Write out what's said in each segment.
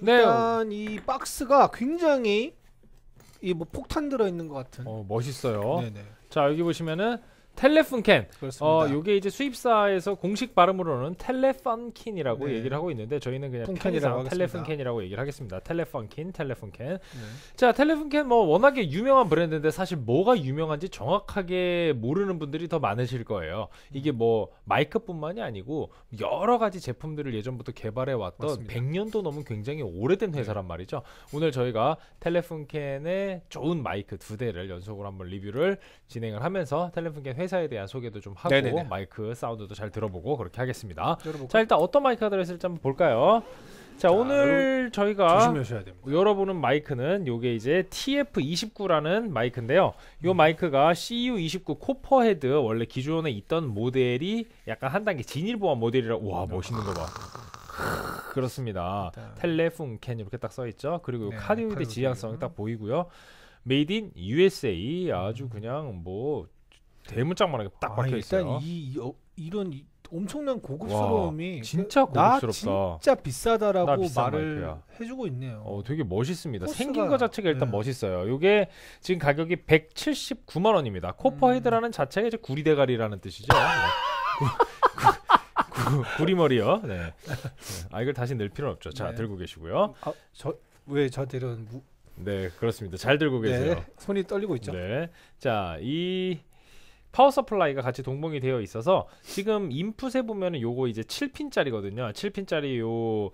네. 일단 이 박스가 굉장히 이 뭐 폭탄 들어있는 것 같은. 어 멋있어요. 네네. 자 여기 보시면은 텔레폰캔. 어, 요게 이제 수입사에서 공식 발음으로는 텔레폰킨이라고 네. 얘기를 하고 있는데 저희는 그냥 편의상 텔레폰캔이라고 얘기를 하겠습니다. 텔레폰킨, 텔레폰캔. 네. 자, 텔레폰캔 뭐 워낙에 유명한 브랜드인데 사실 뭐가 유명한지 정확하게 모르는 분들이 더 많으실 거예요. 이게 뭐 마이크뿐만이 아니고 여러 가지 제품들을 예전부터 개발해 왔던 맞습니다. 100년도 넘은 굉장히 오래된 회사란 네. 말이죠. 오늘 저희가 텔레폰캔의 좋은 마이크 두 대를 연속으로 한번 리뷰를 진행을 하면서 텔레폰캔 회사에 대한 소개도 좀 하고 네네네. 마이크 사운드도 잘 들어보고 그렇게 하겠습니다. 들어볼까요? 자 일단 어떤 마이크가 들어있을지 한번 볼까요? 자, 자 오늘 저희가 열어보는 마이크는 요게 이제 TF29라는 마이크인데요. 요 음. 마이크가 CU29 코퍼헤드 원래 기존에 있던 모델이 약간 한 단계 진일보한 모델이라 와 멋있는 거 봐. 그렇습니다. 텔레폰 캔 이렇게 딱써 있죠. 그리고 네, 카디오이드 지향성이 딱 보이고요. 메이드 인 USA 아주 그냥 뭐 대문짝만하게 딱 아, 박혀 있어요. 일단 이, 어, 이런 이, 엄청난 고급스러움이 와, 진짜 고급스럽다. 나 진짜 비싸다라고 나 말을 마이크야. 해주고 있네요. 어, 되게 멋있습니다. 생긴 것 자체가 일단 네. 멋있어요. 이게 지금 가격이 179만 원입니다. 코퍼헤드라는 음. 자체가 이제 구리대가리라는 뜻이죠. 네. 구리머리요. 네. 네. 아 이걸 다시 낼 필요는 없죠. 자 네. 들고 계시고요. 아, 저왜 저한테 무... 네 그렇습니다. 잘 들고 네, 계세요. 네, 손이 떨리고 있죠. 네. 자이 파워 서플라이가 같이 동봉이 되어 있어서 지금 인풋에 보면은 요거 이제 7핀짜리거든요. 7핀짜리 요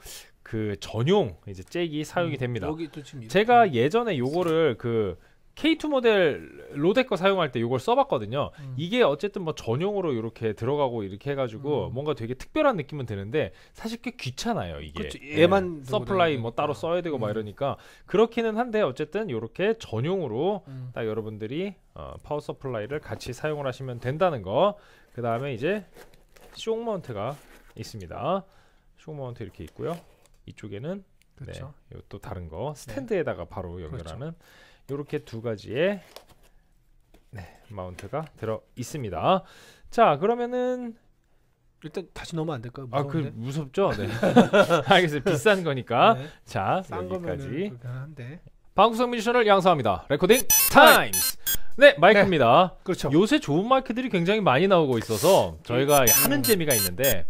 그 전용 이제 잭이 사용이 음, 됩니다. 음, 제가 예전에 요거를 그 K2 모델 로데 거 사용할 때 이걸 써봤거든요. 음. 이게 어쨌든 뭐 전용으로 이렇게 들어가고 이렇게 해가지고 음. 뭔가 되게 특별한 느낌은 드는데 사실 꽤 귀찮아요 이게. 그 얘만 네. 서플라이 뭐 따로 음. 써야 되고 음. 막 이러니까 그렇기는 한데 어쨌든 이렇게 전용으로 음. 딱 여러분들이 어, 파워 서플라이를 같이 사용을 하시면 된다는 거. 그 다음에 이제 쇼 마운트가 있습니다. 쇼 마운트 이렇게 있고요. 이쪽에는 그렇죠. 네, 또 다른 거 네. 스탠드에다가 네. 바로 연결하는. 그렇죠. 이렇게 두 가지의 네, 마운트가 들어 있습니다. 자 그러면은 일단 다시 넣으면 안 될까요? 아그 무섭죠. 네. 알겠습니다. 비싼 거니까. 네. 자 여기까지. 방구석 뮤지션을 양성합니다. 레코딩 타임스. 네 마이크입니다. 네. 그렇죠. 요새 좋은 마이크들이 굉장히 많이 나오고 있어서 저희가 네. 하는 재미가 있는데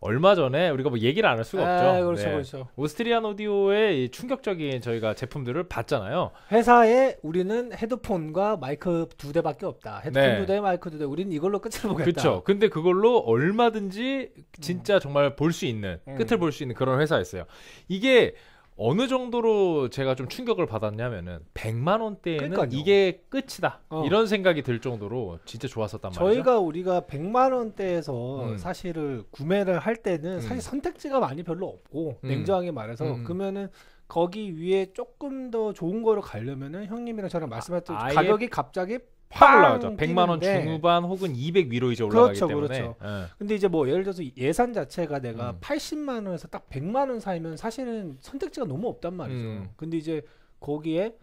얼마 전에 우리가 뭐 얘기를 안 할 수가 아, 없죠. 아, 그렇죠, 네. 그렇죠. 오스트리안 오디오의 이 충격적인 저희가 제품들을 봤잖아요. 회사에 우리는 헤드폰과 마이크 두 대밖에 없다. 헤드폰 네. 두 대, 마이크 두 대. 우리는 이걸로 끝을 보겠다. 그렇죠. 근데 그걸로 얼마든지 진짜 음. 정말 볼 수 있는 음. 끝을 볼 수 있는 그런 회사였어요. 이게 어느 정도로 제가 좀 충격을 받았냐면은 100만 원대에는 그러니까요. 이게 끝이다 어. 이런 생각이 들 정도로 진짜 좋았었단 말이죠. 저희가 우리가 100만 원대에서 음. 사실을 구매를 할 때는 음. 사실 선택지가 많이 별로 없고 음. 냉정하게 말해서 음. 그러면은 거기 위에 조금 더 좋은 거로 가려면은 형님이랑 저랑 말씀했던 아, 가격이 갑자기 확 올라가죠. 100만 원 중후반 혹은 200 위로 이제 올라가기 그렇죠, 때문에. 그렇죠. 예. 근데 이제 뭐 예를 들어서 예산 자체가 내가 음. 80만 원에서 딱 100만 원 사이면 사실은 선택지가 너무 없단 말이죠. 음. 근데 이제 거기에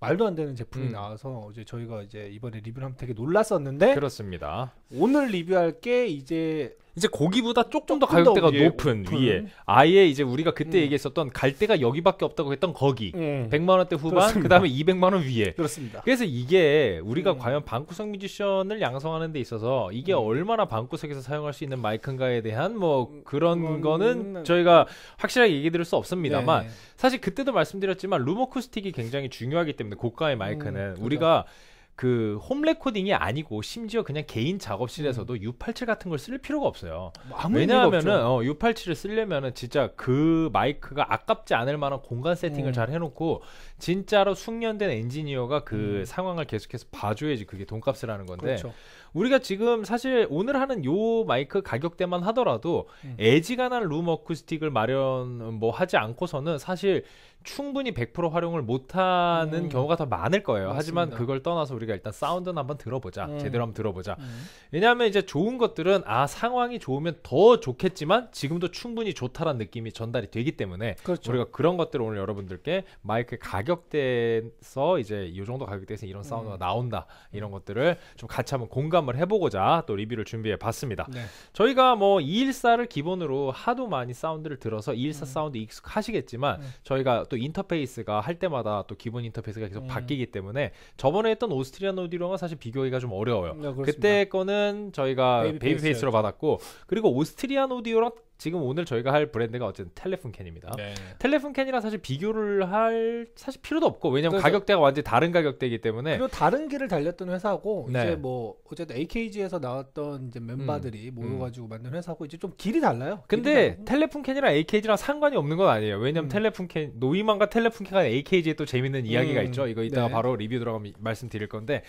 말도 안 되는 제품이 음. 나와서 이제 저희가 이제 이번에 리뷰를 하면 되게 놀랐었는데 그렇습니다. 오늘 리뷰할 게 이제 이제 고기보다 조금, 더 가격대가 위에 높은, 높은 위에 아예 이제 우리가 그때 음. 얘기했었던 갈대가 여기밖에 없다고 했던 거기 음. 100만 원대 후반 그 다음에 200만 원 위에 그렇습니다. 그래서 이게 우리가 음. 과연 방구석 뮤지션을 양성하는 데 있어서 이게 음. 얼마나 방구석에서 사용할 수 있는 마이크인가에 대한 뭐 그런 거는 저희가 확실하게 얘기 드릴 수 없습니다만 네. 사실 그때도 말씀드렸지만 루머쿠스틱이 굉장히 중요하기 때문에 고가의 마이크는 음, 그렇죠. 우리가 그렇죠. 그홈 레코딩이 아니고 심지어 그냥 개인 작업실에서도 음. U87 같은 걸 쓸 필요가 없어요. 뭐 왜냐하면은 어, U87을 쓰려면은 진짜 그 마이크가 아깝지 않을 만한 공간 세팅을 음. 잘 해놓고 진짜로 숙련된 엔지니어가 그 음. 상황을 계속해서 봐줘야지 그게 돈값을 하는 건데 그렇죠. 우리가 지금 사실 오늘 하는 요 마이크 가격대만 하더라도 에 음. 애지간한 룸 어쿠스틱을 마련 뭐 하지 않고서는 사실 충분히 100% 활용을 못하는 음. 경우가 더 많을 거예요. 맞습니다. 하지만 그걸 떠나서 우리가 일단 사운드는 한번 들어보자. 음. 제대로 한번 들어보자. 음. 왜냐하면 이제 좋은 것들은 아 상황이 좋으면 더 좋겠지만 지금도 충분히 좋다라는 느낌이 전달이 되기 때문에 그렇죠. 우리가 그런 것들을 오늘 여러분들께 마이크 가격대에서 이제 이 정도 가격대에서 이런 사운드가 음. 나온다 이런 것들을 좀 같이 한번 공감 실감을 해보고자 또 리뷰를 준비해 봤습니다. 네. 저희가 뭐 214를 기본으로 하도 많이 사운드를 들어서 214 음. 사운드 익숙하시겠지만 음. 저희가 또 인터페이스가 할 때마다 또 기본 인터페이스가 계속 음. 바뀌기 때문에 저번에 했던 오스트리안 오디오랑은 사실 비교하기가 좀 어려워요. 네, 그때 거는 저희가 베이비, 베이비 페이스로 받았고 그리고 오스트리안 오디오랑 지금 오늘 저희가 할 브랜드가 어쨌든 텔레폰 캔입니다. 네. 텔레폰 캔이랑 사실 비교를 할 사실 필요도 없고 왜냐면 가격대가 완전히 다른 가격대이기 때문에 그리고 다른 길을 달렸던 회사고 네. 이제 뭐 어쨌든 AKG에서 나왔던 이제 멤버들이 음, 모여가지고 음. 만든 회사고 이제 좀 길이 달라요. 근데 길이 텔레폰 캔이랑 AKG랑 상관이 없는 건 아니에요. 왜냐면 음. 텔레폰 캔 노이만과 텔레폰 캔 AKG에 또 재밌는 이야기가 음. 있죠. 이거 이따가 네. 바로 리뷰 들어가면 말씀드릴 건데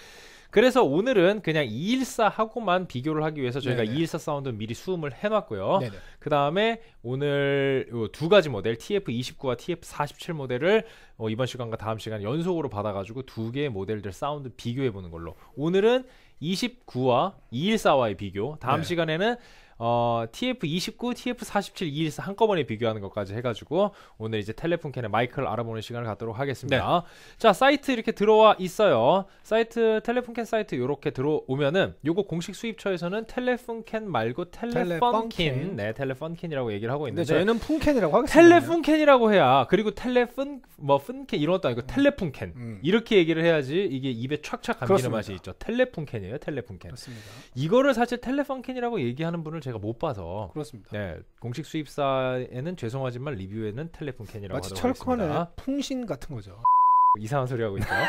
그래서 오늘은 그냥 214하고만 비교를 하기 위해서 저희가 네네. 214 사운드 미리 수음을 해놨고요. 그 다음에 오늘 두 가지 모델 TF29와 TF47 모델을 어, 이번 시간과 다음 시간 연속으로 받아가지고 두 개의 모델들 사운드 비교해보는 걸로 오늘은 29와 214와의 비교 다음 네. 시간에는 어, TF29, TF47, 214 한꺼번에 비교하는 것까지 해가지고 오늘 이제 텔레폰 캔의 마이크를 알아보는 시간을 갖도록 하겠습니다. 네. 자 사이트 이렇게 들어와 있어요. 사이트 텔레폰 캔 사이트 이렇게 들어오면은 요거 공식 수입처에서는 텔레폰 캔 말고 텔레폰 캔, 네 텔레폰 캔이라고 얘기를 하고 있는데 저희는 푼캔이라고 하겠습니다. 텔레폰 캔이라고 해야 그리고 텔레폰 뭐푼캔 이런 것도 아니고 음. 텔레폰 캔 음. 이렇게 얘기를 해야지 이게 입에 촥촥 감기는 맛이 있죠. 텔레폰 캔이에요 텔레폰 캔. 그렇습니다. 이거를 사실 텔레폰 캔이라고 얘기하는 분을 제가 못 봐서 그렇습니다. 네, 공식 수입사에는 죄송하지만 리뷰에는 텔레폰 캔이라고 마치 철권의 풍신 같은 거죠. 이상한 소리 하고 있어요.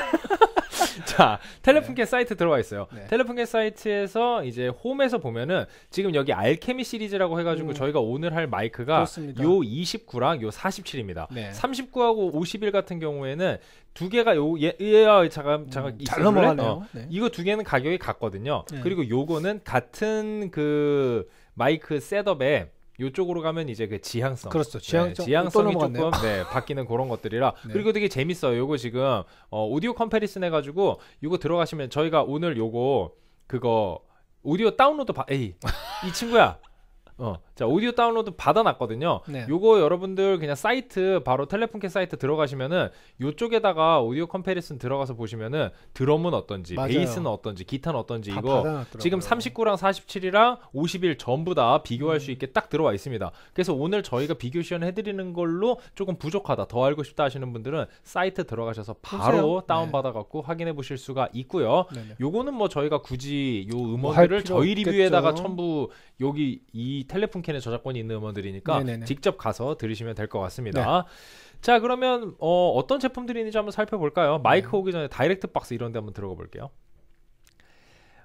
자, 텔레폰캐 네. 사이트 들어와 있어요. 네. 텔레폰캐 사이트에서 이제 홈에서 보면은 지금 여기 알케미 시리즈라고 해가지고 음. 저희가 오늘 할 마이크가 그렇습니다. 요 29랑 요 47입니다. 네. 39하고 51 같은 경우에는 두 개가 요, 예, 예, 예 아, 잠깐, 잠깐, 음, 잘 넘어가네요. 어. 네. 이거 두 개는 가격이 같거든요. 네. 그리고 요거는 같은 그, 마이크 셋업에 이쪽으로 가면 이제 그 지향성. 그렇죠. 네, 지향성. 네, 지향성이 조금 네, 바뀌는 그런 것들이라. 네. 그리고 되게 재밌어요. 요거 지금 어, 오디오 컴패리슨 해 가지고 요거 들어가시면 저희가 오늘 요거 그거 오디오 다운로드 바... 에이. 이 친구야. 어, 자 오디오 다운로드 받아놨거든요. 네. 요거 여러분들 그냥 사이트 바로 텔레폰캐 사이트 들어가시면은 요쪽에다가 오디오 컴페리슨 들어가서 보시면은 드럼은 어떤지, 맞아요. 베이스는 어떤지, 기타는 어떤지 이거 받아놨더라고요. 지금 39랑 47이랑 50일 전부 다 비교할 음. 수 있게 딱 들어와 있습니다. 그래서 오늘 저희가 비교 시연 해드리는 걸로 조금 부족하다, 더 알고 싶다 하시는 분들은 사이트 들어가셔서 바로 네. 다운 받아갖고 확인해 보실 수가 있고요. 네네. 요거는 뭐 저희가 굳이 요 뭐 음원들을 할 저희 리뷰에다가 없 첨부 여기 이 텔레폰캔에 저작권이 있는 음원들이니까 네네네. 직접 가서 들으시면 될 것 같습니다. 네. 자 그러면 어, 떤 제품들이 있는지 한번 살펴볼까요? 마이크 네. 오기 전에 다이렉트 박스 이런 데 한번 들어가 볼게요.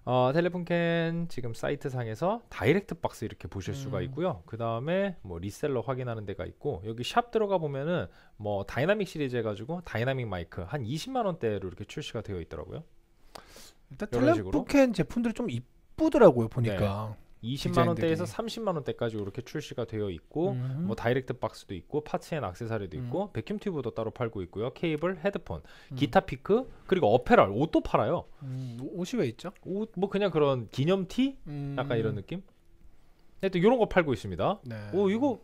어, 텔레폰캔 지금 사이트 상에서 다이렉트 박스 이렇게 보실 음. 수가 있고요. 그 다음에 뭐 리셀러 확인하는 데가 있고 여기 샵 들어가 보면은 뭐 다이나믹 시리즈 해가지고 다이나믹 마이크 한 20만 원대로 이렇게 출시가 되어 있더라고요. 일단 텔레폰캔 제품들이 좀 이쁘더라고요 보니까. 네. 20만 원대에서 30만 원대까지 이렇게 출시가 되어 있고 음. 뭐 다이렉트 박스도 있고 파츠 앤 악세사리도 있고 음. 백큐 튜브도 따로 팔고 있고요. 케이블, 헤드폰, 음. 기타 피크 그리고 어페럴 옷도 팔아요. 음, 옷이 왜 있죠? 옷 뭐 그냥 그런 기념 티 음. 약간 이런 느낌? 하여튼 이런 거 팔고 있습니다. 네. 오 이거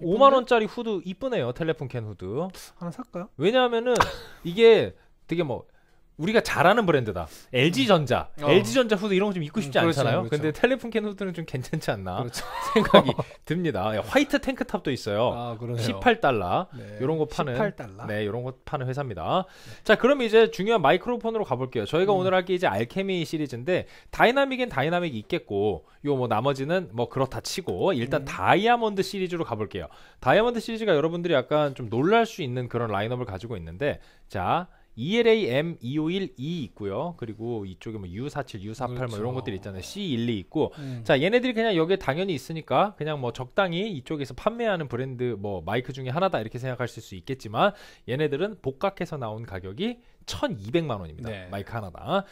이쁜데? 5만 원짜리 후드 이쁘네요. 텔레폰 캔 후드. 하나 살까요? 왜냐하면은 이게 되게 뭐 우리가 잘하는 브랜드다. LG전자, 음. 어. LG전자 후드 이런 거 좀 입고 싶지 음, 그렇죠, 않잖아요. 그렇죠. 근데 텔레폰캔 후드는 좀 괜찮지 않나 그렇죠. 생각이 듭니다. 예, 화이트 탱크탑도 있어요. 아, 18달러. 네. 이런 거 파는 18달러. 네, 이런 거 파는 회사입니다. 네. 자, 그럼 이제 중요한 마이크로폰으로 가볼게요. 저희가 음. 오늘 할 게 이제 알케미 시리즈인데 다이나믹엔 다이나믹이 있겠고 요 뭐 나머지는 뭐 그렇다 치고 일단 음. 다이아몬드 시리즈로 가볼게요. 다이아몬드 시리즈가 여러분들이 약간 좀 놀랄 수 있는 그런 라인업을 가지고 있는데 자. ELAM 251E e 있고요. 그리고 이쪽에 뭐 U47, U48 뭐 그렇죠. 뭐 이런 것들이 있잖아요. C12 있고. 음. 자, 얘네들이 그냥 여기에 당연히 있으니까 그냥 뭐 적당히 이쪽에서 판매하는 브랜드 뭐 마이크 중에 하나다 이렇게 생각하실 수 있겠지만 얘네들은 복각해서 나온 가격이 1,200만 원입니다. 네. 마이크 하나다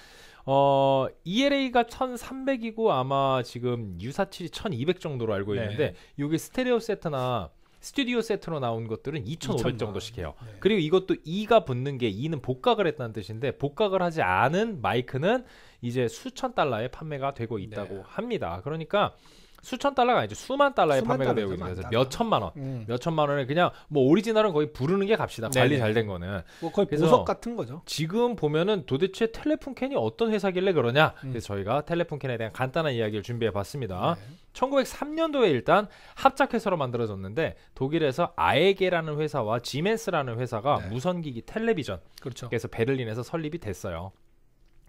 어, ELA가 1,300이고 아마 지금 U47이 1,200 정도로 알고 네. 있는데 네. 이게 스테레오 세트나 스튜디오 세트로 나온 것들은 2,500 정도씩 해요. 네. 그리고 이것도 2가 붙는 게 2는 복각을 했다는 뜻인데 복각을 하지 않은 마이크는 이제 수천 달러에 판매가 되고 있다고 네. 합니다. 그러니까 수천 달러가 아니죠. 수만 달러에 수만 판매가 되고 있는 데몇 천만 원, 음. 몇 천만 원에 그냥 뭐 오리지널은 거의 부르는 게 값이다. 네네. 관리 잘 된 거는. 뭐 거의 보석 같은 거죠. 지금 보면은 도대체 텔레폰 캔이 어떤 회사길래 그러냐? 음. 그래서 저희가 텔레폰 캔에 대한 간단한 이야기를 준비해 봤습니다. 네. 1903년도에 일단 합작회사로 만들어졌는데 독일에서 아에게라는 회사와 지멘스라는 회사가 네. 무선기기 텔레비전 그렇죠. 그래서 베를린에서 설립이 됐어요.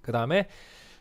그 다음에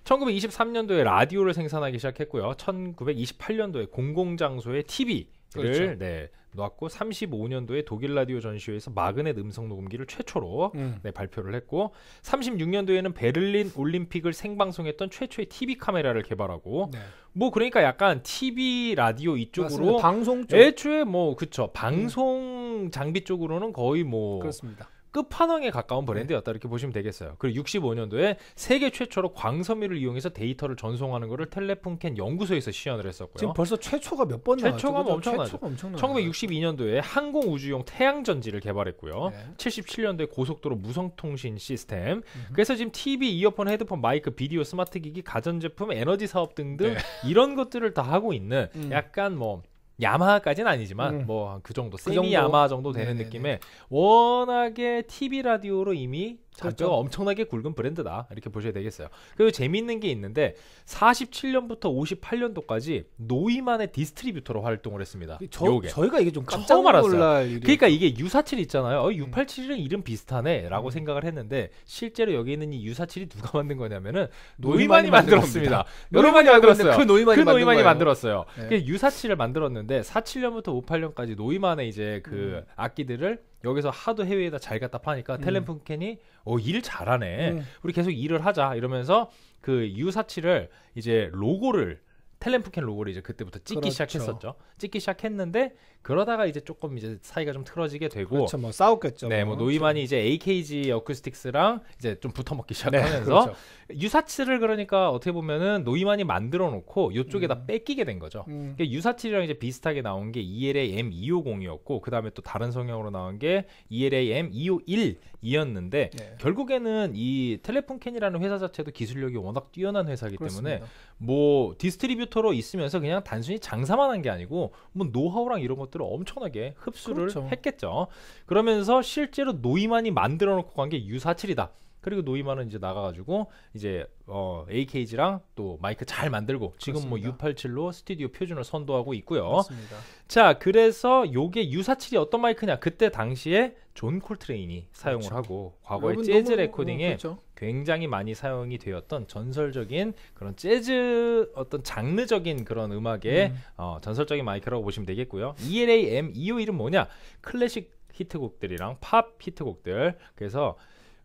1923년도에 라디오를 생산하기 시작했고요. 1928년도에 공공장소에 TV를 그렇죠. 네, 놓았고 35년도에 독일 라디오 전시회에서 마그넷 음성 녹음기를 최초로 음. 네, 발표를 했고 36년도에는 베를린 올림픽을 생방송했던 최초의 TV 카메라를 개발하고 네. 뭐 그러니까 약간 TV 라디오 이쪽으로 맞습니다. 방송 쪽 애초에 뭐 그쵸 음. 방송 장비 쪽으로는 거의 뭐 그렇습니다. 끝판왕에 가까운 네. 브랜드였다 이렇게 보시면 되겠어요. 그리고 65년도에 세계 최초로 광섬유를 이용해서 데이터를 전송하는 것을 텔레폰캔 연구소에서 시연을 했었고요. 지금 벌써 최초가 몇 번 나왔죠? 최초가 엄청나죠. 엄청 1962년도에 항공 우주용 태양 전지를 개발했고요. 네. 77년도에 고속도로 무선 통신 시스템. 음. 그래서 지금 TV, 이어폰, 헤드폰, 마이크, 비디오, 스마트 기기, 가전제품, 에너지 사업 등등 네. 이런 것들을 다 하고 있는 음. 약간 뭐 야마하까지는 아니지만 음. 뭐그 정도 그 세미 그 야마 하 정도 되는 네네네. 느낌에 워낙에 TV 라디오로 이미 잔뼈가 그렇죠. 엄청나게 굵은 브랜드다 이렇게 보셔야 되겠어요. 그리고 재미있는 게 있는데 47년부터 58년도까지 노이만의 디스트리뷰터로 활동을 했습니다. 그 저, 요게. 저희가 이게 좀 깜짝 놀랄 일이 그러니까 이게 유사칠 있잖아요. 어, U87이랑 음. 이름 비슷하네라고 음. 생각을 했는데 실제로 여기 있는 이유사칠이 누가 만든 거냐면은 노이만이, 노이만이 만들었습니다. 노이만이 만들었어요. 그 노이만이, 그 노이만이 만들었어요. 네. 유사칠을 만들었는데 47년부터 58년까지 노이만의 이제 그 음. 악기들을 여기서 하도 해외에다 잘갔다 파니까 음. 텔레프켄이어 일 잘하네 음. 우리 계속 일을 하자 이러면서 그 유사치를 이제 로고를 텔레프켄 로고를 이제 그때부터 찍기 그렇죠. 시작했었죠. 찍기 시작했는데 그러다가 이제 조금 이제 사이가 좀 틀어지게 되고 그렇죠. 뭐 싸웠겠죠. 네, 뭐, 뭐. 노이만이 그렇죠. 이제 AKG 어쿠스틱스랑 이제 좀 붙어먹기 네, 시작하면서 네, 그렇죠. 유사치를 그러니까 어떻게 보면은 노이만이 만들어 놓고 이쪽에다 음. 뺏기게 된 거죠. 음. 그러니까 유사치랑 이제 비슷하게 나온 게 ELA M250이었고 e 그다음에 또 다른 성형으로 나온 게 ELA M251이었는데 e 네. 결국에는 이 텔레폰캔이라는 회사 자체도 기술력이 워낙 뛰어난 회사이기 그렇습니다. 때문에 뭐 디스트리뷰터로 있으면서 그냥 단순히 장사만 한 게 아니고 뭐 노하우랑 이런 것 것들을 엄청나게 흡수를 그렇죠. 했겠죠. 그러면서 실제로 노이만이 만들어 놓고 간 게 유사칠이다. 그리고 노이만은 이제 나가가지고 이제 어, AKG랑 또 마이크 잘 만들고 지금 뭐 그렇습니다. 뭐 U87로 스튜디오 표준을 선도하고 있고요. 맞습니다. 자, 그래서 요게 유사칠이 어떤 마이크냐? 그때 당시에 존 콜트레인이 사용을 그렇죠. 하고 과거에 재즈 레코딩에 어, 그렇죠. 굉장히 많이 사용이 되었던 전설적인 그런 재즈 어떤 장르적인 그런 음악의 음. 어, 전설적인 마이크라고 보시면 되겠고요. ELAM EO1은 뭐냐? 클래식 히트곡들이랑 팝 히트곡들. 그래서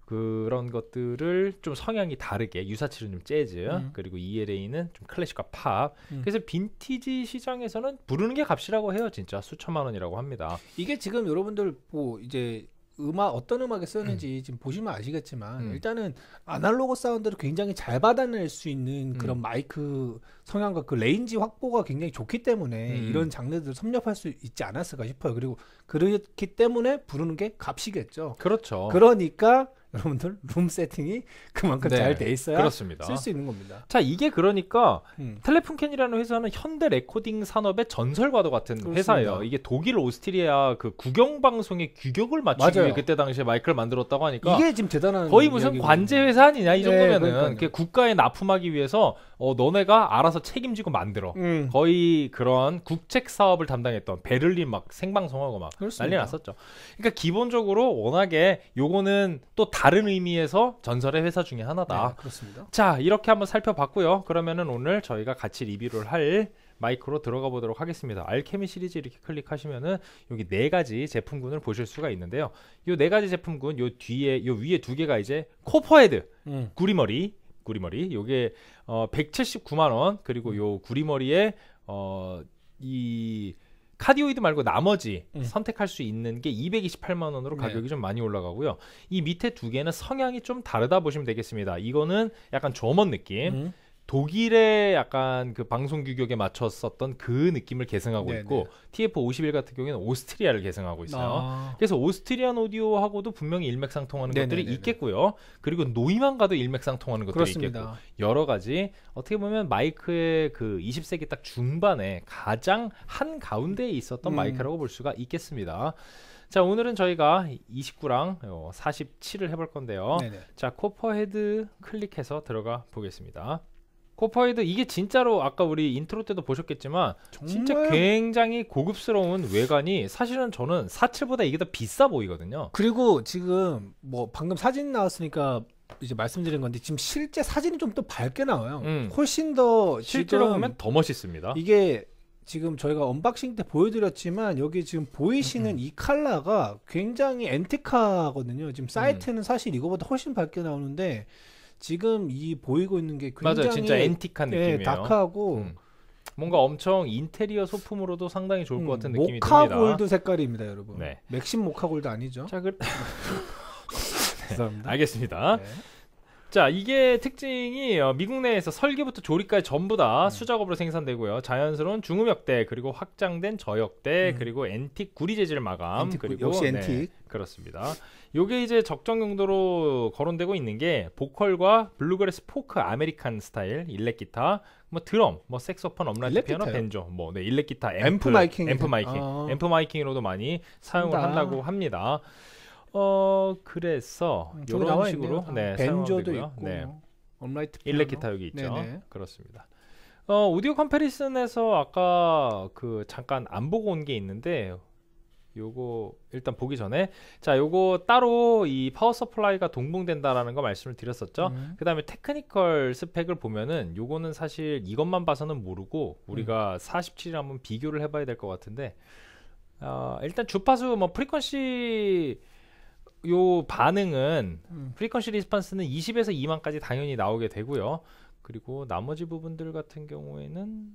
그런 것들을 좀 성향이 다르게 유사치로좀 재즈 음. 그리고 ELA는 좀 클래식과 팝 음. 그래서 빈티지 시장에서는 부르는 게 값이라고 해요 진짜 수천만 원이라고 합니다 이게 지금 여러분들 뭐 이제 음악 어떤 음악에 쓰였는지 음. 지금 보시면 아시겠지만 음. 일단은 아날로그 사운드를 굉장히 잘 받아낼 수 있는 음. 그런 마이크 성향과 그 레인지 확보가 굉장히 좋기 때문에 음. 이런 장르들을 섭렵할 수 있지 않았을까 싶어요. 그리고 그렇기 때문에 부르는 게 값이겠죠. 그렇죠. 그러니까 여러분들 룸 세팅이 그만큼 네, 잘돼 있어야 쓸 수 있는 겁니다. 자 이게 그러니까 음. 텔레폰캔이라는 회사는 현대 레코딩 산업의 전설과도 같은 그렇습니다. 회사예요. 이게 독일 오스트리아 그 국영 방송의 규격을 맞추기 위해 그때 당시에 마이크를 만들었다고 하니까 이게 지금 대단한 거의 무슨 관제 회사 아니냐 이 네, 정도면은 네, 국가에 납품하기 위해서 어, 너네가 알아서 책임지고 만들어 음. 거의 그런 국책 사업을 담당했던 베를린 막 생방송하고 막 그렇습니다. 난리 났었죠. 그러니까 기본적으로 워낙에 요거는 또 다른 의미에서 전설의 회사 중에 하나다. 네, 그렇습니다. 자, 이렇게 한번 살펴봤고요. 그러면은 오늘 저희가 같이 리뷰를 할 마이크로 들어가 보도록 하겠습니다. 알케미 시리즈 이렇게 클릭하시면은 여기 네 가지 제품군을 보실 수가 있는데요. 이 네 가지 제품군 요 뒤에 요 위에 두 개가 이제 코퍼헤드 음. 구리머리 구리머리 요게 어 179만 원 그리고 요 구리머리에 어이 카디오이드 말고 나머지 음. 선택할 수 있는 게 228만 원으로 네. 가격이 네. 좀 많이 올라가고요. 이 밑에 두 개는 성향이 좀 다르다 보시면 되겠습니다. 이거는 약간 점먼 느낌. 음. 독일의 약간 그 방송 규격에 맞췄었던 그 느낌을 계승하고 네네. 있고 TF51 같은 경우에는 오스트리아를 계승하고 있어요. 아. 그래서 오스트리안 오디오하고도 분명히 일맥상통하는 네네네네. 것들이 네, 네, 있겠고요. 그리고 노이만과도 일맥상통하는 것들이 그렇습니다. 있겠고 여러 가지 어떻게 보면 마이크의 그 20세기 딱 중반에 가장 한 가운데에 있었던 음. 마이크라고 볼 수가 있겠습니다. 자 오늘은 저희가 29랑 47을 어, 해볼 건데요. 네네. 자 코퍼헤드 클릭해서 들어가 보겠습니다. 코파이드 이게 진짜로 아까 우리 인트로 때도 보셨겠지만 정말... 진짜 굉장히 고급스러운 외관이 사실은 저는 사칠보다 이게 더 비싸 보이거든요. 그리고 지금 뭐 방금 사진 나왔으니까 이제 말씀드린 건데 지금 실제 사진이 좀 더 밝게 나와요. 음. 훨씬 더 실제로 보면 더 멋있습니다. 이게 지금 저희가 언박싱 때 보여드렸지만 여기 지금 보이시는 음. 음. 이 컬러가 굉장히 엔티카거든요. 지금 사이트는 음. 사실 이거보다 훨씬 밝게 나오는데 지금 이 보이고 있는 게 굉장히 맞아 진짜 앤틱한 예, 느낌이에요. 다크하고 음. 뭔가 엄청 인테리어 소품으로도 상당히 좋을 것 같은 음, 느낌이 모카 듭니다. 모카 골드 색깔입니다, 여러분. 네. 맥심 모카 골드 아니죠? 자, 그... 네. 알겠습니다. 네. 자 이게 특징이 어, 미국 내에서 설계부터 조립까지 전부 다 음. 수작업으로 생산되고요. 자연스러운 중음역대 그리고 확장된 저역대 음. 그리고 엔틱 구리 재질 마감 엔틱, 그리고 역시 네, 엔틱 네, 그렇습니다. 요게 이제 적정 용도로 거론되고 있는 게 보컬과 블루그래스 포크 아메리칸 스타일 일렉 기타 뭐 드럼, 뭐 색소폰, 업라이트 피아노, 벤조, 뭐 네, 일렉 기타, 앰프, 앰프 마이킹, 앰프 마이킹, 아. 앰프 마이킹으로도 많이 사용을 한다. 한다고 합니다. 어 그래서 음, 이런 식으로 네 네, 아, 벤조도 있고 네. 라이트 일렉 기타 여기 있죠. 네네. 그렇습니다. 어 오디오 컴패리슨에서 아까 그 잠깐 안 보고 온 게 있는데 요거 일단 보기 전에 자 요거 따로 이 파워 서플라이가 동봉된다라는 거 말씀을 드렸었죠 음. 그 다음에 테크니컬 스펙을 보면은 요거는 사실 이것만 봐서는 모르고 우리가 음. 47이랑 한번 비교를 해봐야 될 것 같은데 어, 일단 주파수 뭐 프리퀀시 요 반응은 음. 프리퀀시 리스판스는 20에서 2만까지 당연히 나오게 되고요. 그리고 나머지 부분들 같은 경우에는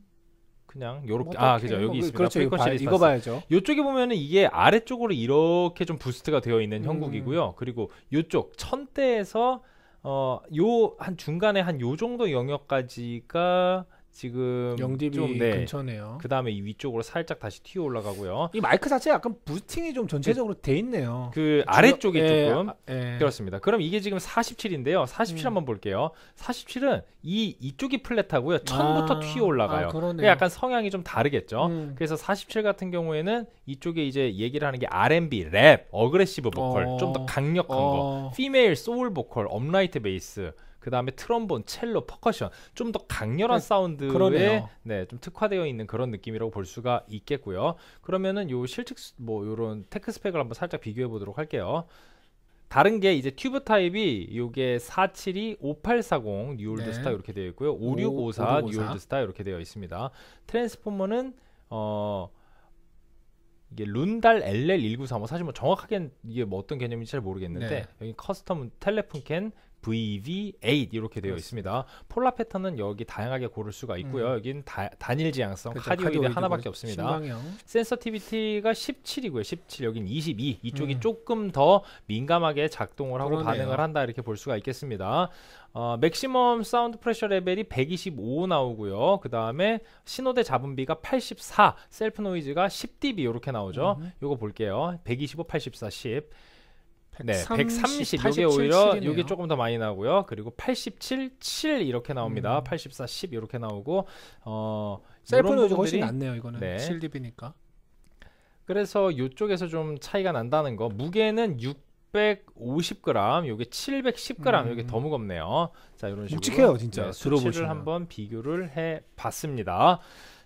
그냥 요렇게 뭐아 그죠 그 여기 있습니다. 그렇죠, 이거, 봐, 이거 봐야죠. 요쪽에 보면은 이게 아래쪽으로 이렇게 좀 부스트가 되어 있는 음. 형국이고요. 음. 그리고 요쪽 천대에서 어요 한 중간에 한 요 정도 영역까지가 지금 영디비 좀, 네. 근처네요. 그 다음에 이 위쪽으로 살짝 다시 튀어 올라가고요. 이 마이크 자체가 약간 부스팅이 좀 전체적으로 그, 돼 있네요. 그 아래쪽이 예, 조금 예. 그렇습니다. 그럼 이게 지금 47인데요. 47 음. 한번 볼게요. 47은 이 이쪽이 플랫하고요. 1 0부터 아, 튀어 올라가요. 아, 그러네요. 그러니까 약간 성향이 좀 다르겠죠. 음. 그래서 47 같은 경우에는 이쪽에 이제 얘기를 하는 게 R&B, 랩, 어그레시브 보컬, 어. 좀더 강력한 어. 거, 피메일 소울 보컬, 업라이트 베이스 그 다음에 트럼본, 첼로, 퍼커션 좀 더 강렬한 네, 사운드에 그러네요. 네, 좀 특화되어 있는 그런 느낌이라고 볼 수가 있겠고요. 그러면은 요 실측 뭐 요런 테크 스펙을 한번 살짝 비교해 보도록 할게요. 다른 게 이제 튜브 타입이 요게 472, 5840 뉴올드스타 네. 이렇게 되어 있고요. 5654, 5654. 뉴올드스타 이렇게 되어 있습니다. 트랜스포머는 어 이게 룬달 LL1935 사실 뭐 정확하게 이게 뭐 어떤 개념인지 잘 모르겠는데 네. 여기 커스텀 텔레폰 캔 VV8 이렇게 되어 있습니다. 폴라 패턴은 여기 다양하게 고를 수가 있고요. 음. 여긴 다, 단일 지향성, 그렇죠. 카디오이드, 하나밖에 없습니다. 신방형. 센서티비티가 17이고요. 17 여긴 22. 이쪽이 음. 조금 더 민감하게 작동을 하고 그러네요. 반응을 한다 이렇게 볼 수가 있겠습니다. 어, 맥시멈 사운드 프레셔 레벨이 125 나오고요. 그 다음에 신호대 잡음비가 84, 셀프 노이즈가 10dB 이렇게 나오죠. 음. 요거 볼게요. 125, 84, 10. 네, 130. 이게 오히려 이게 조금 더 많이 나오고요. 그리고 87, 7 이렇게 나옵니다. 음. 84, 10 이렇게 나오고 어 셀프는 분들이, 훨씬 낫네요. 이거는 네. 7dB니까. 그래서 이쪽에서 좀 차이가 난다는 거. 무게는 6 5 0 g 요게 710g, 음. 요게 더 음. 무겁네요. 자, 이런 식으로 묵직해요, 진짜. 네, 수치를 한번 비교를 해 봤습니다.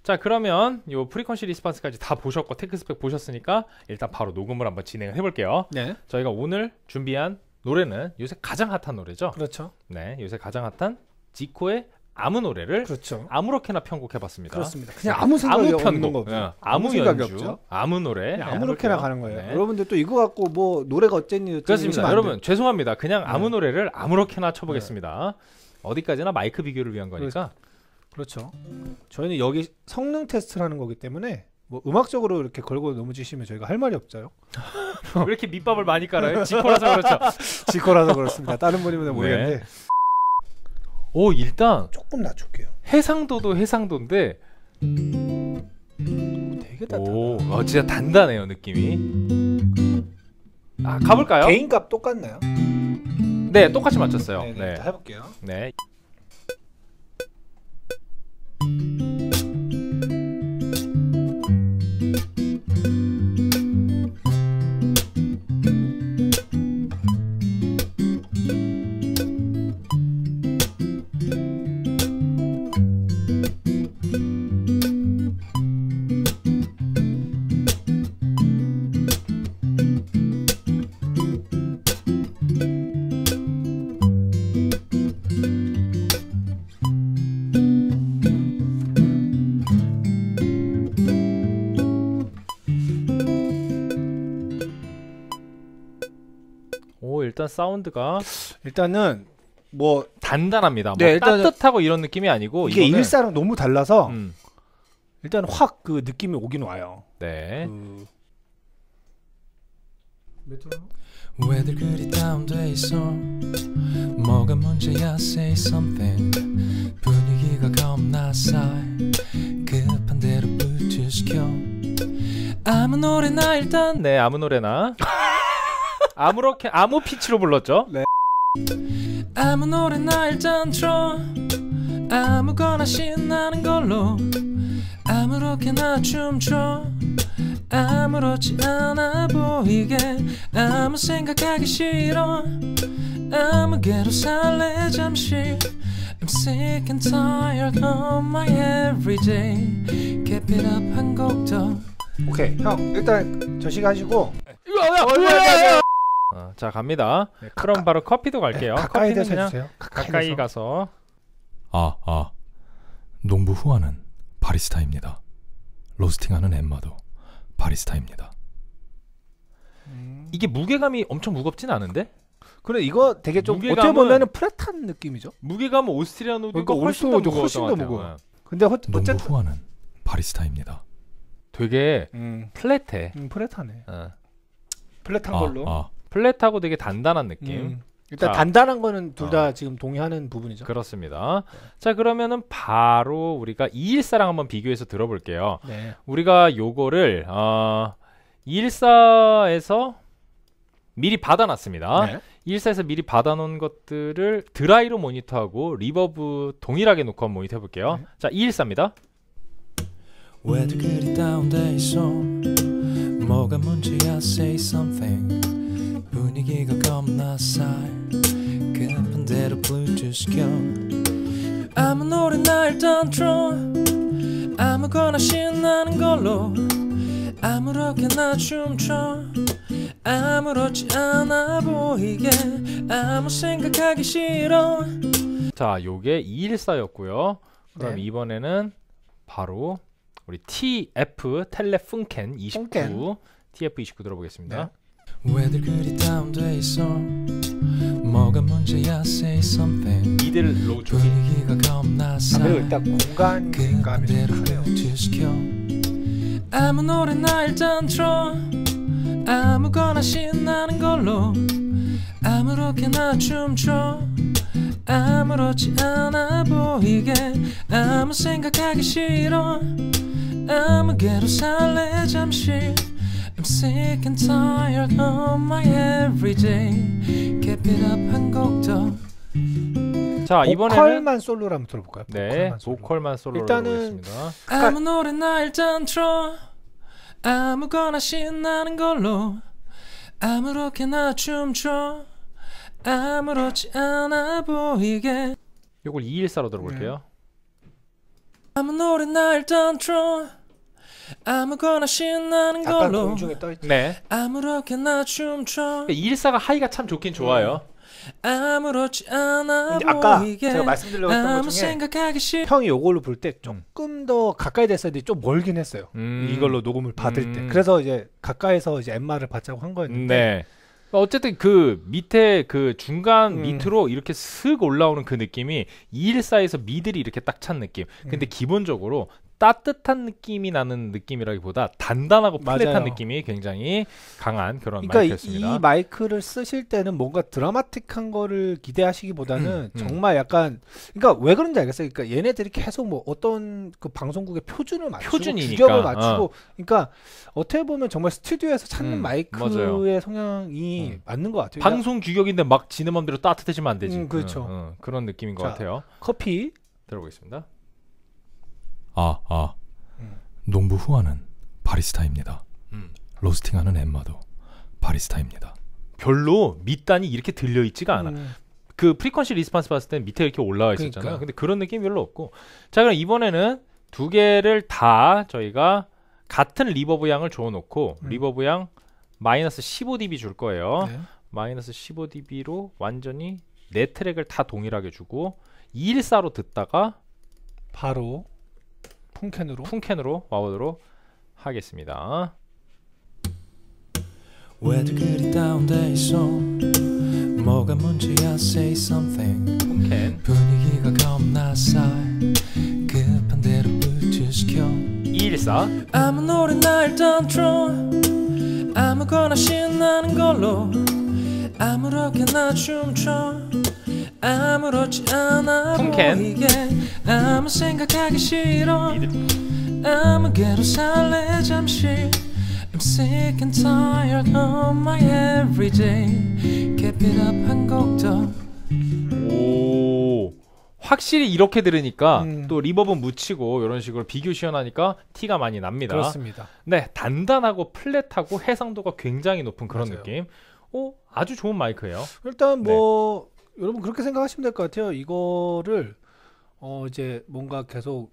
자 그러면 요 프리퀀시 리스판스까지 다 보셨고 테크 스펙 보셨으니까 일단 바로 녹음을 한번 진행을 해볼게요. 네. 저희가 오늘 준비한 노래는 요새 가장 핫한 노래죠. 그렇죠. 네, 요새 가장 핫한 지코의 아무 노래를 그렇죠. 아무렇게나 편곡해봤습니다. 그렇습니다. 그냥 아무 생각이 아무 편곡, 없는 거죠 네. 아무, 아무 연주, 없죠? 아무 노래, 그 아무렇게나 가는 거예요. 네. 여러분들 또 이거 갖고 뭐 노래가 어쨌니 그렇습니다. 여러분 죄송합니다. 그냥 아무 네. 노래를 아무렇게나 쳐보겠습니다. 네. 어디까지나 마이크 비교를 위한 거니까. 그렇죠. 그렇죠. 저희는 여기 성능 테스트를 는 거기 때문에 뭐 음악적으로 이렇게 걸고 넘어지시면 저희가 할 말이 없어왜 이렇게 밑밥을 많이 깔아요? 지코라서 그렇죠. 지코라서 그렇습니다. 다른 분이면 네. 모르겠는데. 네. 오 일단 조금 낮출게요. 해상도도 해상도인데 되게 단단. 오, 아, 진짜 단단해요 느낌이. 아 가볼까요? 개인값 똑같나요? 네 똑같이 맞췄어요. 네 네, 네. 해볼게요. 네. 일단 사운드가 일단은 뭐 단단합니다. 뭐 네, 뭐 따뜻하고 이런 느낌이 아니고 이게 이거는... 일사랑 너무 달라서 음. 일단 확 그 느낌이 오긴 와요. 네. 그... 왜들 그리 다운돼 있어 뭐가 문제야 say something 분위기가 겁나 싸해 급한 대로 부켜 아무 노래나 일단 네 아무 노래나 아무렇게 아무 피치로 불렀죠. 네. 아무 노래나 일단 틀어 아무거나 신나는 걸로 아무렇게나 춤춰 아무렇지 않아 보이게 아무 생각하기 싫어 아무개로 살래 잠시 I'm sick and tired of my everyday Keep it up 한곡더 오케이 형 일단 저식 하시고 어, 자 갑니다. 네, 가까... 그럼 바로 커피도 네, 갈게요. 네, 가까이 커피는 그냥 주세요 가까이, 가까이 가서 아아 아. 농부 후아는 바리스타입니다. 로스팅하는 엠마도 바리스타입니다. 음... 이게 무게감이 엄청 무겁진 않은데? 그래 이거 되게 좀 어떻게 보면은 프레탄 느낌이죠. 무게감은 오스트리아노가 그러니까 훨씬 더 무거워. 훨씬 더 무거워. 네. 근데 허, 농부 어쨌든... 후아는 바리스타입니다. 되게 음. 플랫해. 음, 플랫하네. 어. 플랫한 아, 걸로. 아. 플랫하고 되게 단단한 느낌. 음. 일단 자, 단단한 거는 둘다 어. 지금 동의하는 부분이죠. 그렇습니다. 네. 자, 그러면은 바로 우리가 214랑 한번 비교해서 들어볼게요. 네. 우리가 요거를 어 214에서 미리 받아놨습니다. 네. 214에서 미리 받아놓은 것들을 드라이로 모니터하고 리버브 동일하게 놓고 한번 모니터 해볼게요. 네. 자, 214입니다. 음. 분위기가 겁나 쌀급한 대로 블루투스 켜 아무 노래나 일단 틀어 아무거나 신나는 걸로 아무렇게나 춤춰 아무렇지 않아 보이게 아무 생각하기 싫어 자 요게 214였고요 그럼 네. 이번에는 바로 우리 TF 텔레 f u 29 펑켄. TF 29 들어보겠습니다 네. 왜들 그리 다운돼 있어 뭐가 문제야 say something 이들 로조이 분위기가 겁나 싸요 아, 공간 감이 강해요 아무 노래나 일단 틀어 아무거나 신나는 걸로 아무렇게나 춤춰 아무렇지 않아 보이게 아무 생각하기 싫어 아무개로 살래 잠시 I'm sick and tired of my everyday Keep it up 한곡더 자 이번에는 보컬만 솔로를 한번 들어볼까요? 네 보컬만 솔로 일단은 아무 노래나 일단 틀어 아무거나 신나는 걸로 아무렇게나 춤춰 아무렇지 않아 보이게 요걸 214로 들어볼게요 네. 아무 노래나 일단 틀어 아무거나 신나는 걸로 공중에 떠있죠. 네. 아무렇게나 춤춰 그러니까 일사가 하이가 참 좋긴 음. 좋아요. 아무렇지 않아 근데 아까 보이게 제가 말씀드렸던아것 중에 생 형이 요걸로 볼 때 조금 더 가까이 됐어야되는데좀 멀긴 했어요. 음. 이걸로 녹음을 받을 때. 음. 그래서 이제 가까이서 이제 엠마를 받자고 한 거였는데 네. 어쨌든 그 밑에 그 중간 음. 밑으로 이렇게 슥 올라오는 그 느낌이 이일사에서 미들이 이렇게 딱 찬 느낌. 근데 음. 기본적으로 따뜻한 느낌이 나는 느낌이라기보다 단단하고 플랫한 맞아요. 느낌이 굉장히 강한 그런 그러니까 마이크였습니다. 이, 마이크를 쓰실 때는 뭔가 드라마틱한 거를 기대하시기보다는 음, 음. 정말 약간 그러니까 왜 그런지 알겠어요. 그러니까 얘네들이 계속 뭐 어떤 그 방송국의 표준을 맞추고 표준이니까. 규격을 어. 맞추고 어. 그러니까 어떻게 보면 정말 스튜디오에서 찾는 음, 마이크의 맞아요. 성향이 음. 맞는 것 같아요. 그러니까 방송 규격인데 막 지네 맘대로 따뜻해지면 안 되지. 음, 그렇죠. 어, 어, 그런 느낌인 것 자, 같아요. 커피 들어보겠습니다. 아, 아. 농부 후아는 바리스타입니다. 음. 로스팅하는 엠마도 바리스타입니다. 별로 밑단이 이렇게 들려 있지가 않아. 음. 그 프리퀀시 리스판스 봤을 땐 밑에 이렇게 올라와 있었잖아요. 그러니까. 근데 그런 느낌 이 별로 없고. 자, 그럼 이번에는 두 개를 다 저희가 같은 리버브 양을 줘 놓고 음. 리버브 양 마이너스 15dB 줄 거예요. 네. 마이너스 15dB로 완전히 네 트랙을 다 동일하게 주고 214로 듣다가 바로 풍캔으로 풍캔으로 와보도록 하겠습니다. 뭐가 문제야 say something 풍캔 분위기가 겁나 싸 급한 대로 불출시켜 214 아무 노래나 일단 틀어 아무거나 신나는 걸로 아무렇게나 춤춰 아무렇지 않아 통캔. 보이게 아무 생각하기 싫어 아무개로 살래 잠시 I'm sick and tired of my everyday Keep it up 한곡더 오 확실히 이렇게 들으니까 음. 또 리버브 묻히고 이런 식으로 비교 시연하니까 티가 많이 납니다. 그렇습니다. 네, 단단하고 플랫하고 해상도가 굉장히 높은 그런 맞아요. 느낌. 오, 아주 좋은 마이크예요. 일단 뭐 네. 여러분 그렇게 생각하시면 될 것 같아요. 이거를 어 이제 뭔가 계속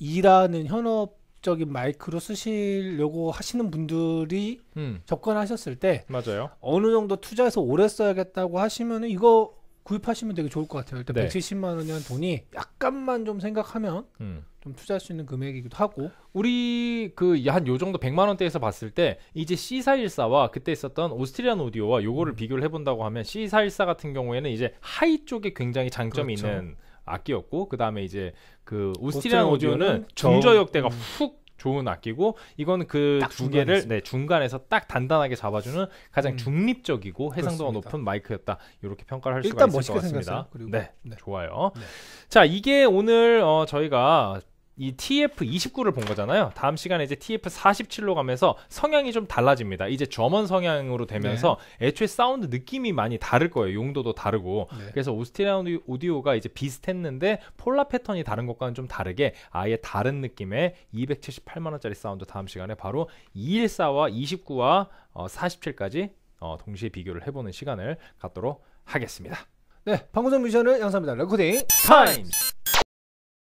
일하는 현업적인 마이크로 쓰시려고 하시는 분들이 음. 접근하셨을 때 맞아요. 어느 정도 투자해서 오래 써야겠다고 하시면은 이거 구입하시면 되게 좋을 것 같아요. 일단 네. 170만 원이란 돈이 약간만 좀 생각하면 음. 좀 투자할 수 있는 금액이기도 하고 우리 그 한 요 정도 100만 원대에서 봤을 때 이제 C414와 그때 있었던 오스트리안 오디오와 요거를 음. 비교를 해본다고 하면 C414 같은 경우에는 이제 하이 쪽에 굉장히 장점이 그렇죠. 있는 악기였고 그 다음에 이제 그 오스트리안, 오디오는 중저역대가 음. 훅 좋은 악기고 이거는 그 두 개를 네, 중간에서 딱 단단하게 잡아주는 가장 음. 중립적이고 해상도가 높은 마이크였다 이렇게 평가를 할 수가 있을 것 같습니다. 그리고. 네, 네. 좋아요. 네. 자 이게 오늘 어, 저희가 이 TF29를 본 거잖아요. 다음 시간에 이제 TF47로 가면서 성향이 좀 달라집니다. 이제 점원 성향으로 되면서 네. 애초에 사운드 느낌이 많이 다를 거예요. 용도도 다르고. 네. 그래서 오스트리아 운 오디오가 이제 비슷했는데 폴라 패턴이 다른 것과는 좀 다르게 아예 다른 느낌의 278만원짜리 사운드 다음 시간에 바로 214와 29와 어, 47까지 어, 동시에 비교를 해보는 시간을 갖도록 하겠습니다. 네, 방구석 지션을영상입니다 레코딩 타임스!